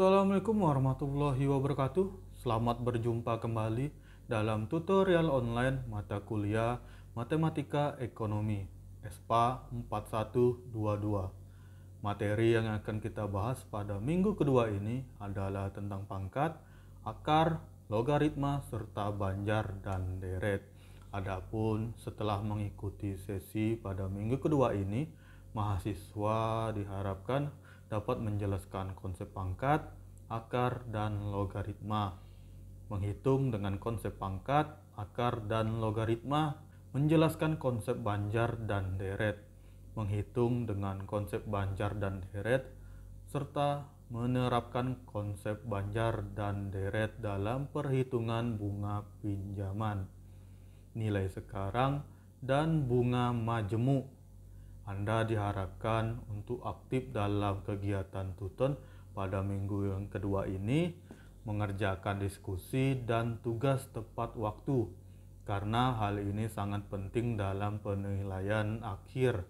Assalamualaikum warahmatullahi wabarakatuh. Selamat berjumpa kembali dalam tutorial online mata kuliah Matematika Ekonomi SPA 4122. Materi yang akan kita bahas pada minggu kedua ini adalah tentang pangkat, akar, logaritma serta banjar dan deret. Adapun setelah mengikuti sesi pada minggu kedua ini, mahasiswa diharapkan dapat menjelaskan konsep pangkat, akar, dan logaritma. Menghitung dengan konsep pangkat, akar, dan logaritma menjelaskan konsep banjar dan deret. Menghitung dengan konsep banjar dan deret, serta menerapkan konsep banjar dan deret dalam perhitungan bunga pinjaman, nilai sekarang, dan bunga majemuk anda diharapkan untuk aktif dalam kegiatan tuton pada minggu yang kedua ini, mengerjakan diskusi dan tugas tepat waktu, karena hal ini sangat penting dalam penilaian akhir.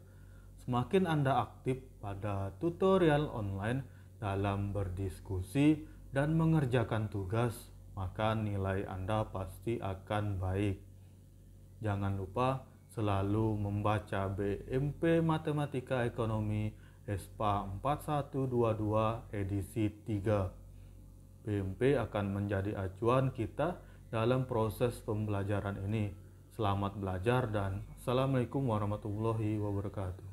Semakin Anda aktif pada tutorial online dalam berdiskusi dan mengerjakan tugas, maka nilai Anda pasti akan baik. Jangan lupa, selalu membaca BMP Matematika Ekonomi ESPA 4122 edisi 3. BMP akan menjadi acuan kita dalam proses pembelajaran ini. Selamat belajar dan Assalamualaikum warahmatullahi wabarakatuh.